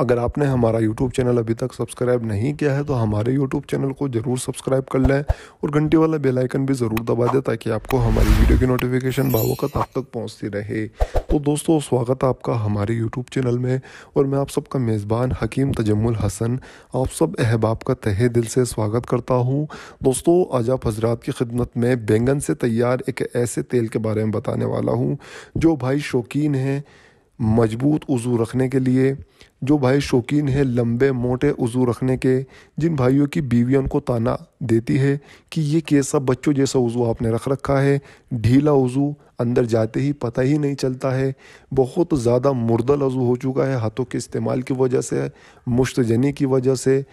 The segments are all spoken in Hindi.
अगर आपने हमारा यूट्यूब चैनल अभी तक सब्सक्राइब नहीं किया है तो हमारे यूट्यूब चैनल को ज़रूर सब्सक्राइब कर लें और घंटी वाला बेल आइकन भी ज़रूर दबा दें ताकि आपको हमारी वीडियो की नोटिफिकेशन बावकत आप तक पहुंचती रहे तो दोस्तों स्वागत है आपका हमारे यूट्यूब चैनल में और मैं आप सबका मेज़बान हकीम तजमुल हसन आप सब अहबाब का तहे दिल से स्वागत करता हूँ दोस्तों आज आप हजरात की खिदमत में बैंगन से तैयार एक ऐसे तेल के बारे में बताने वाला हूँ जो भाई शौकीन हैं मजबूत उज़ू रखने के लिए जो भाई शौकीन है लंबे मोटे उज़ू रखने के जिन भाइयों की बीवी उनको ताना देती है कि ये कैसा बच्चों जैसा उज़ू आपने रख रखा है ढीला उज़ू अंदर जाते ही पता ही नहीं चलता है बहुत ज़्यादा मुर्दल उज़ू हो चुका है हाथों के इस्तेमाल की वजह से मुश्तजनी की वजह से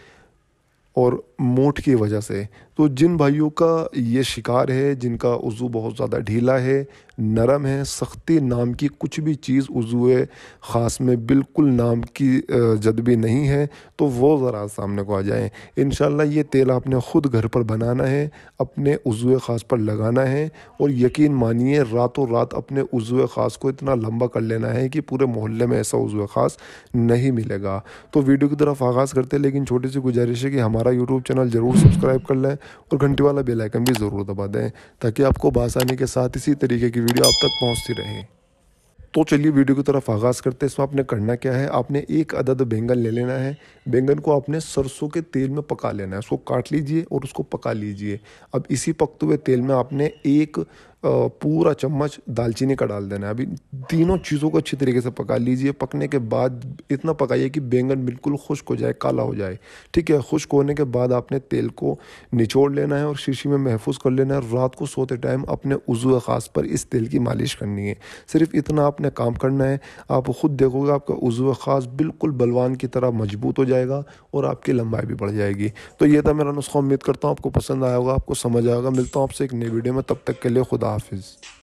और मोट की वजह से तो जिन भाइयों का ये शिकार है जिनका उज़ू बहुत ज़्यादा ढीला है नरम है सख्ती नाम की कुछ भी चीज़ उज़ू ख़ास में बिल्कुल नाम की जदबी नहीं है तो वो ज़रा सामने को आ जाए इन ये तेल आपने ख़ुद घर पर बनाना है अपने उज़ू ख़ास पर लगाना है और यकीन मानिए रातों रात अपने उज़ू ख़ास को इतना लंबा कर लेना है कि पूरे मोहल्ले में ऐसा उज़ू ख़ास नहीं मिलेगा तो वीडियो की तरफ आगाज़ करते लेकिन छोटी सी गुजारिश है कि हमारा हमारा यूट्यूब चैनल ज़रूर सब्सक्राइब कर लें और घंटी वाला बेल आइकन भी ज़रूर दबा दें ताकि आपको बासानी के साथ इसी तरीके की वीडियो आप तक पहुँचती रहे तो चलिए वीडियो की तरफ आगाज़ करते हैं इसमें आपने करना क्या है आपने एक अदद बैंगन ले लेना है बैंगन को आपने सरसों के तेल में पका लेना है उसको काट लीजिए और उसको पका लीजिए अब इसी पकते हुए तेल में आपने एक पूरा चम्मच दालचीनी का डाल देना है अभी तीनों चीज़ों को अच्छी तरीके से पका लीजिए पकने के बाद इतना पकाइए कि बैंगन बिल्कुल खुश्क हो जाए काला हो जाए ठीक है खुश्क होने के बाद आपने तेल को निचोड़ लेना है और शीशी में महफूज कर लेना है रात को सोते टाइम अपने उजू ख़ास पर इस तेल की मालिश करनी है सिर्फ इतना आपने काम करना है आप ख़ुद देखोगे आपका उजू ख़ास बिल्कुल बलवान की तरह मजबूत हो जाएगा और आपकी लंबाई भी बढ़ जाएगी तो ये था मेरा नुस्खा उम्मीद करता हूँ आपको पसंद आएगा आपको समझ आएगा मिलता हूँ आपसे एक नई वीडियो में तब तक के लिए खुदा office